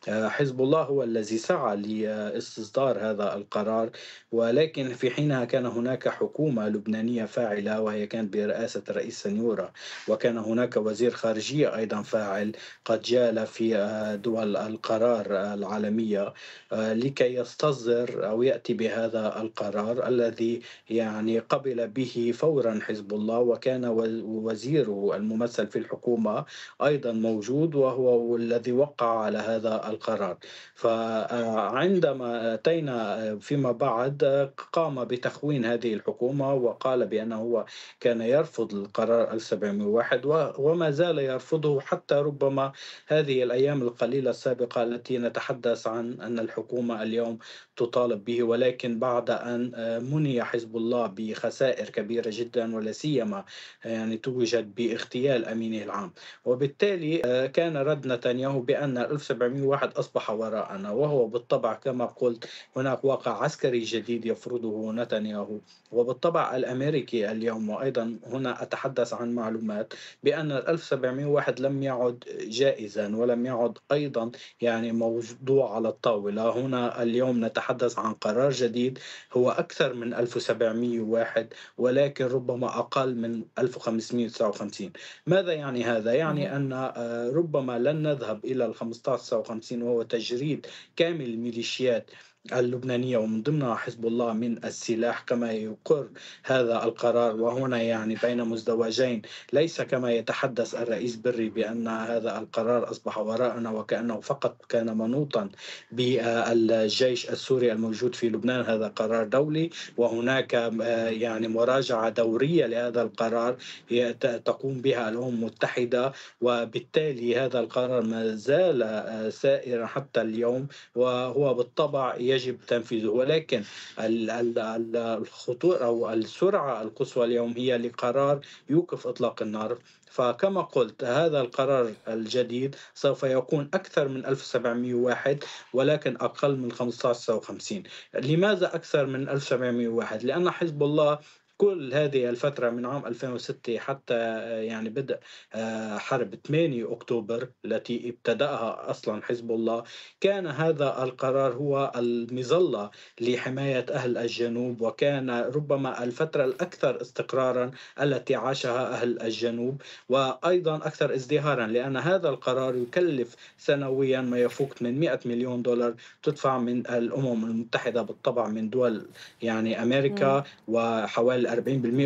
آه، حزب الله هو الذي سعى لاستصدار هذا القرار ولكن في حينها كان هناك حكومة لبنانية فاعلة وهي كانت برئاسة الرئيس سنيورة وكان هناك وزير خارجية أيضا فاعل قد جال في آه، دول القرار العالمية آه، لكي يستصدر أو يأتي بهذا القرار الذي يعني قبل به فورا حزب الله وكان وزيره الممثل في الحكومة أيضا موجود وهو الذي وقع على هذا القرار فعندما أتينا فيما بعد قام بتخوين هذه الحكومة وقال بأنه هو كان يرفض القرار 701 وما زال يرفضه حتى ربما هذه الأيام القليلة السابقة التي نتحدث عن أن الحكومة اليوم تطالب به ولكن بعد أن مني حزب الله بخسائر كبيرة جدا ولا سيما يعني توجد باغتيال أمينه العام وبالتالي كان رد نتنياهو بأن 1701 واحد أصبح وراءنا وهو بالطبع كما قلت هناك واقع عسكري جديد يفرضه نتنياهو وبالطبع الأمريكي اليوم وأيضا هنا أتحدث عن معلومات بأن 1701 لم يعد جائزا ولم يعد أيضا يعني موضوع على الطاولة هنا اليوم نتحدث عن قرار جديد هو أكثر من 1701 ولكن ربما أقل من 1559 ماذا يعني هذا؟ يعني أن آه، ربما لن نذهب إلى ال 1559 فلسطين وهو تجريد كامل الميليشيات اللبنانية ومن ضمنها حزب الله من السلاح كما يقر هذا القرار وهنا يعني بين مزدوجين ليس كما يتحدث الرئيس بري بأن هذا القرار أصبح وراءنا وكأنه فقط كان منوطا بالجيش السوري الموجود في لبنان هذا قرار دولي وهناك آه، يعني مراجعة دورية لهذا القرار تقوم بها الأمم المتحدة وبالتالي هذا القرار ما زال آه، سائرا حتى اليوم وهو بالطبع يجب تنفيذه ولكن الخطورة أو السرعة القصوى اليوم هي لقرار يوقف إطلاق النار فكما قلت هذا القرار الجديد سوف يكون أكثر من 1701 ولكن أقل من 1550 لماذا أكثر من 1701 لأن حزب الله كل هذه الفترة من عام 2006 حتى آه، يعني بدء آه، حرب 8 أكتوبر التي ابتدأها أصلا حزب الله كان هذا القرار هو المظلة لحماية أهل الجنوب وكان ربما الفترة الأكثر استقرارا التي عاشها أهل الجنوب وأيضا أكثر ازدهارا لأن هذا القرار يكلف سنويا ما يفوق 800 مليون دولار تدفع من الأمم المتحدة بالطبع من دول يعني أمريكا وحوالي 40%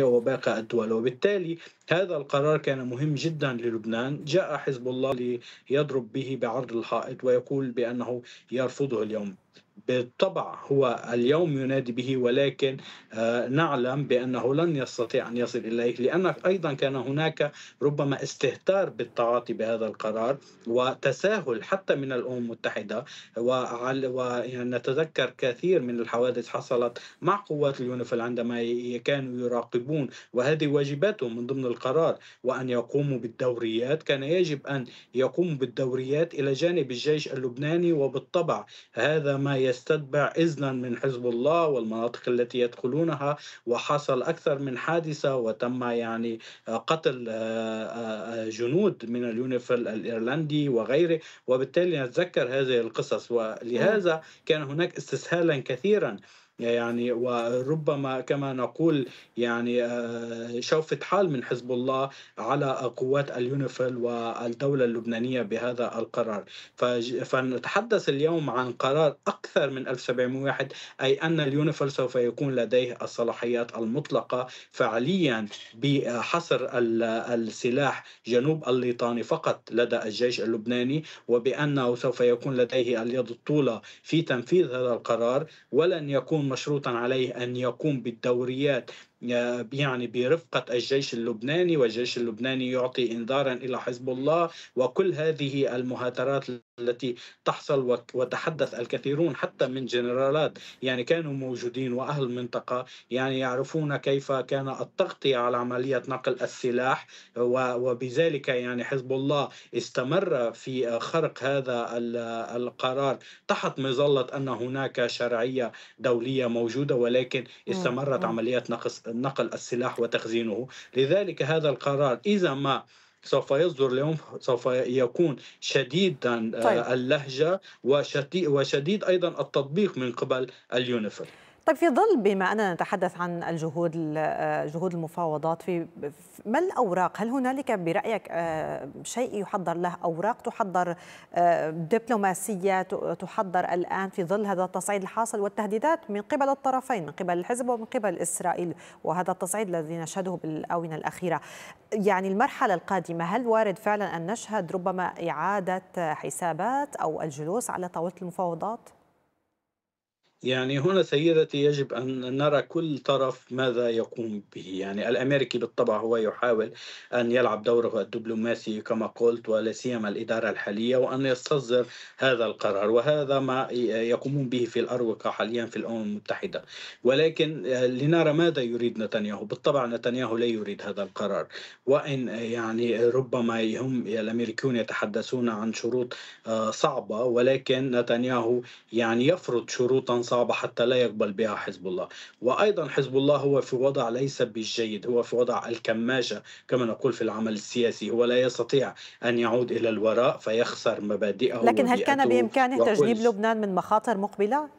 وباقي الدول وبالتالي هذا القرار كان مهم جدا للبنان جاء حزب الله ليضرب به بعرض الحائط ويقول بأنه يرفضه اليوم بالطبع هو اليوم ينادي به ولكن آه، نعلم بانه لن يستطيع ان يصل اليه لان ايضا كان هناك ربما استهتار بالتعاطي بهذا القرار وتساهل حتى من الامم المتحده ونتذكر كثير من الحوادث حصلت مع قوات اليونيفل عندما كانوا يراقبون وهذه واجباتهم من ضمن القرار وان يقوموا بالدوريات كان يجب ان يقوموا بالدوريات الى جانب الجيش اللبناني وبالطبع هذا ما يستتبع إذنا من حزب الله والمناطق التي يدخلونها وحصل أكثر من حادثة وتم يعني قتل آه، آه، آه، جنود من اليونيفل الإيرلندي وغيره وبالتالي نتذكر هذه القصص ولهذا نعم. كان هناك استسهالا كثيرا يعني وربما كما نقول يعني آه، شوفة حال من حزب الله على قوات اليونيفل والدولة اللبنانية بهذا القرار فنتحدث اليوم عن قرار أكثر من 1701 أي أن اليونيفل سوف يكون لديه الصلاحيات المطلقة فعليا بحصر السلاح جنوب الليطاني فقط لدى الجيش اللبناني وبأنه سوف يكون لديه اليد الطولة في تنفيذ هذا القرار ولن يكون مشروطا عليه أن يقوم بالدوريات آه، يعني برفقة الجيش اللبناني والجيش اللبناني يعطي إنذارا إلى حزب الله وكل هذه المهاترات التي تحصل وتحدث الكثيرون حتى من جنرالات يعني كانوا موجودين وأهل المنطقة يعني يعرفون كيف كان التغطية على عملية نقل السلاح وبذلك يعني حزب الله استمر في خرق هذا القرار تحت مظلة أن هناك شرعية دولية موجودة ولكن استمرت عمليات نقص نقل السلاح وتخزينه لذلك هذا القرار إذا ما سوف يصدر اليوم سوف يكون شديدا آه، طيب. اللهجه وشديد, ايضا التطبيق من قبل اليونيفر طيب في ظل بما اننا نتحدث عن الجهود آه، جهود المفاوضات في ما الاوراق؟ هل هنالك برايك آه، شيء يحضر له اوراق تحضر آه، دبلوماسيه تحضر الان في ظل هذا التصعيد الحاصل والتهديدات من قبل الطرفين من قبل الحزب ومن قبل اسرائيل وهذا التصعيد الذي نشهده بالاونه الاخيره يعني المرحله القادمه هل وارد فعلا ان نشهد ربما اعاده حسابات او الجلوس على طاوله المفاوضات؟ يعني هنا سيدتي يجب أن نرى كل طرف ماذا يقوم به يعني الأمريكي بالطبع هو يحاول أن يلعب دوره الدبلوماسي كما قلت ولا سيما الإدارة الحالية وأن يستصدر هذا القرار وهذا ما يقومون به في الأروقة حاليا في الأمم المتحدة ولكن آه، لنرى ماذا يريد نتنياهو بالطبع نتنياهو لا يريد هذا القرار وإن آه، يعني ربما هم الأمريكيون يتحدثون عن شروط آه، صعبة ولكن نتنياهو يعني يفرض شروطا صعبة حتى لا يقبل بها حزب الله وأيضا حزب الله هو في وضع ليس بالجيد هو في وضع الكماشة كما نقول في العمل السياسي هو لا يستطيع أن يعود إلى الوراء فيخسر مبادئه لكن هل كان بإمكانه تجنيب لبنان من مخاطر مقبلة؟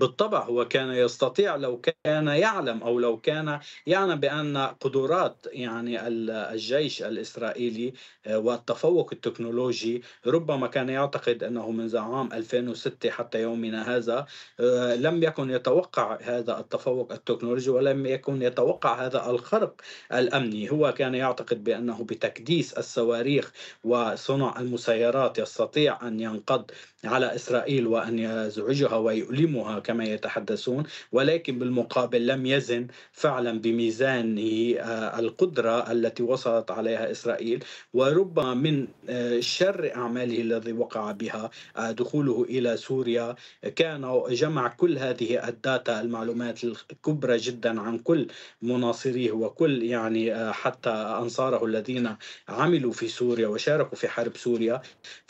بالطبع هو كان يستطيع لو كان يعلم او لو كان يعلم بان قدرات يعني الجيش الاسرائيلي آه، والتفوق التكنولوجي ربما كان يعتقد انه منذ عام 2006 حتى يومنا هذا آه، لم يكن يتوقع هذا التفوق التكنولوجي ولم يكن يتوقع هذا الخرق الامني هو كان يعتقد بانه بتكديس الصواريخ وصنع المسيرات يستطيع ان ينقض على اسرائيل وان يزعجها ويؤلمها كما يتحدثون ولكن بالمقابل لم يزن فعلا بميزانه آه، القدرة التي وصلت عليها إسرائيل وربما من آه، شر أعماله الذي وقع بها آه، دخوله إلى سوريا كان جمع كل هذه الداتا المعلومات الكبرى جدا عن كل مناصريه وكل يعني حتى أنصاره الذين عملوا في سوريا وشاركوا في حرب سوريا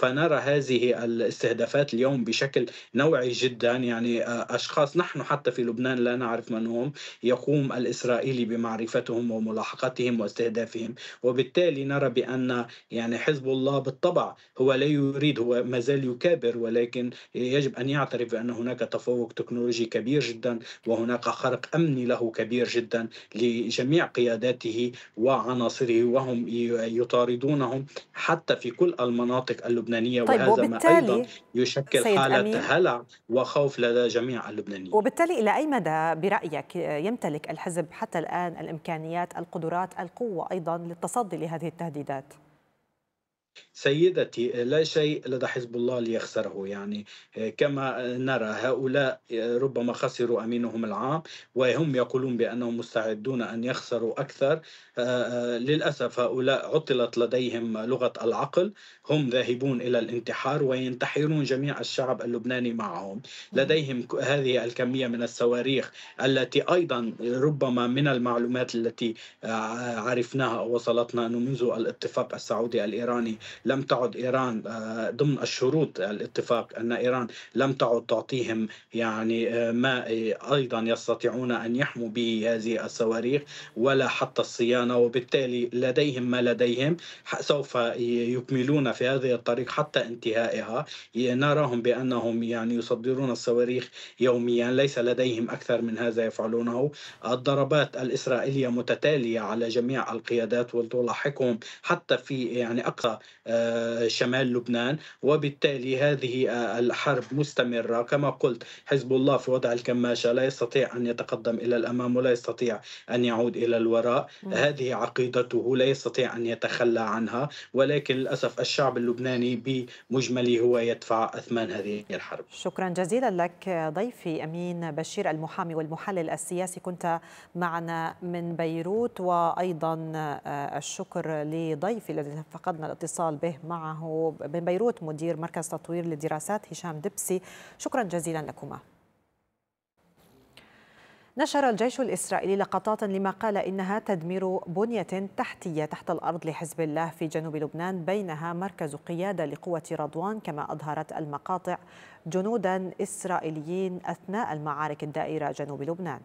فنرى هذه الاستهدافات اليوم بشكل نوعي جدا يعني أشخاص نحن حتى في لبنان لا نعرف من هم يقوم الإسرائيلي بمعرفتهم وملاحقتهم واستهدافهم وبالتالي نرى بأن يعني حزب الله بالطبع هو لا يريد هو ما زال يكابر ولكن يجب أن يعترف بأن هناك تفوق تكنولوجي كبير جدا وهناك خرق أمني له كبير جدا لجميع قياداته وعناصره وهم يطاردونهم حتى في كل المناطق اللبنانية طيب وهذا ما أيضا يشكل حالة هلع وخوف لدى جميع جميع اللبنانيين وبالتالي إلى أي مدى برأيك يمتلك الحزب حتى الآن الإمكانيات القدرات القوة أيضا للتصدي لهذه التهديدات؟ سيدتي لا شيء لدى حزب الله ليخسره يعني كما نرى هؤلاء ربما خسروا امينهم العام وهم يقولون بانهم مستعدون ان يخسروا اكثر آه، آه، للأسف هؤلاء عطلت لديهم لغة العقل هم ذاهبون إلى الانتحار وينتحرون جميع الشعب اللبناني معهم لديهم هذه الكمية من الصواريخ التي أيضا ربما من المعلومات التي آه، عرفناها أو وصلتنا أنه منذ الاتفاق السعودي الإيراني لم تعد إيران ضمن الشروط الاتفاق أن إيران لم تعد تعطيهم يعني ما أيضا يستطيعون أن يحموا به هذه الصواريخ ولا حتى الصيانة معينة وبالتالي لديهم ما لديهم سوف يكملون في هذه الطريق حتى انتهائها نراهم بأنهم يعني يصدرون الصواريخ يوميا ليس لديهم أكثر من هذا يفعلونه الضربات الإسرائيلية متتالية على جميع القيادات وتلاحقهم حتى في يعني أقصى آه، شمال لبنان وبالتالي هذه آه، الحرب مستمرة كما قلت حزب الله في وضع الكماشة لا يستطيع أن يتقدم إلى الأمام ولا يستطيع أن يعود إلى الوراء هذه هذه عقيدته لا يستطيع أن يتخلى عنها ولكن للأسف الشعب اللبناني بمجمله هو يدفع أثمان هذه الحرب شكرا جزيلا لك ضيفي أمين بشير المحامي والمحلل السياسي كنت معنا من بيروت وأيضا آه، الشكر لضيفي الذي فقدنا الاتصال به معه من بيروت مدير مركز تطوير للدراسات هشام دبسي شكرا جزيلا لكما نشر الجيش الإسرائيلي لقطات لما قال إنها تدمير بنية تحتية تحت الأرض لحزب الله في جنوب لبنان بينها مركز قيادة لقوة رضوان كما أظهرت المقاطع جنودا إسرائيليين أثناء المعارك الدائرة جنوب لبنان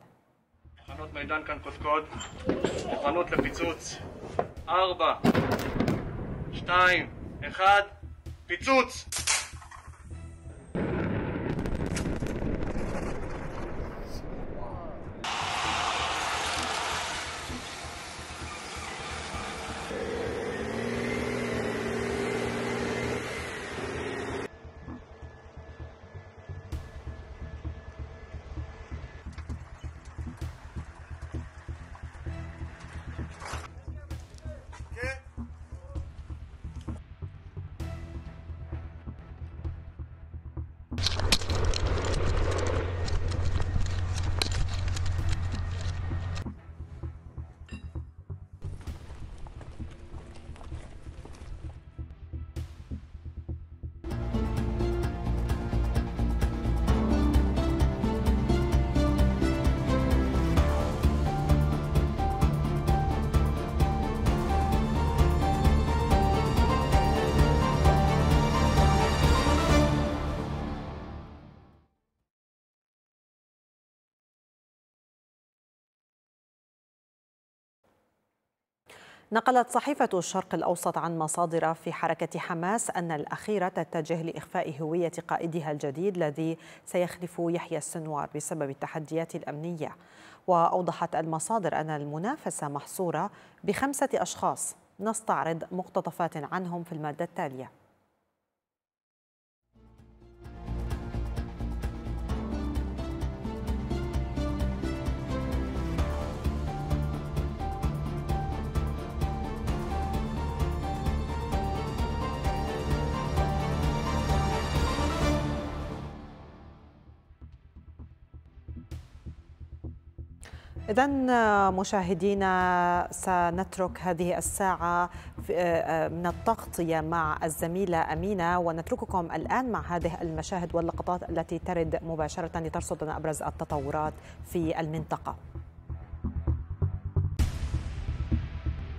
نقلت صحيفة الشرق الأوسط عن مصادر في حركة حماس أن الأخيرة تتجه لإخفاء هوية قائدها الجديد الذي سيخلف يحيى السنوار بسبب التحديات الأمنية وأوضحت المصادر أن المنافسة محصورة بخمسة أشخاص نستعرض مقتطفات عنهم في المادة التالية إذا مشاهدينا سنترك هذه الساعة آه، آه، من التغطية مع الزميلة أمينة ونترككم الآن مع هذه المشاهد واللقطات التي ترد مباشرة لترصد أبرز التطورات في المنطقة.